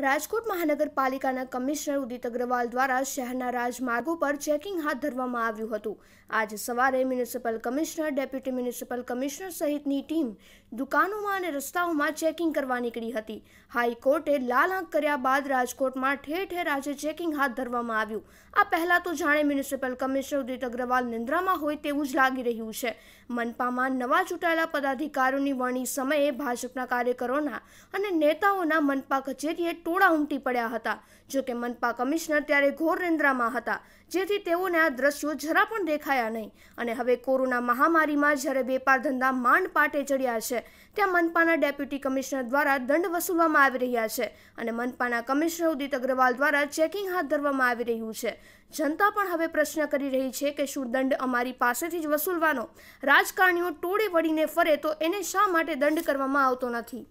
રાજકોટ મહાનગરપાલિકાના કમિશનર ઉદિત અગ્રવાલ દ્વારા શહેરના રાજમાર્ગો પર ચેકિંગ હાથ ધરવામાં આવ્યું હતું આજ સવારે municipal commissioner deputy municipal commissioner સહિતની ટીમ દુકાનોમાં અને રસ્તાઓમાં ચેકિંગ કરવા નીકળી હતી હાઈકોર્ટે લાલ આંક કર્યા બાદ રાજકોટમાં ઠેર ઠેર આજે ચેકિંગ હાથ ધરવામાં આવ્યું આ પહેલાં તો જાણે મ્યુનિસિપલ કમિશનર ઉદિત અગ્રવાલ નિંદ્રામાં હોય તેવું જ લાગી રહ્યું છે મનપામાં નવા ચૂંટાયેલા પદાધિકારીઓની વણી સમયે ભાજપના કાર્યકરોના અને નેતાઓના મનપા કચેરીએ ટોળા ઉમટી પડ્યા હતા જો કે મનપા કમિશનર ત્યારે ઘોર નિંદ્રામાં હતા જેથી તેઓને આ દ્રશ્યો જરા પણ દેખાયા નહીં અને હવે કોરોના મહામારીમાં જ્યારે વેપાર ધંધા માંડ પાટે ચડ્યા છે ત્યાં મનપાના ડેપ્યુટી કમિશનર દ્વારા દંડ વસૂલવામાં આવી રહ્યા છે અને મનપાના કમિશનર ઉદિત અગ્રવાલ દ્વારા ચેકિંગ હાથ ધરવામાં આવી રહ્યું છે જનતા પણ હવે પ્રશ્ન કરી રહી છે કે શું દંડ અમારી પાસેથી જ વસૂલવાનો રાજકારણીઓ ટોળે વળીને ફરે તો એને શા માટે દંડ કરવામાં આવતો નથી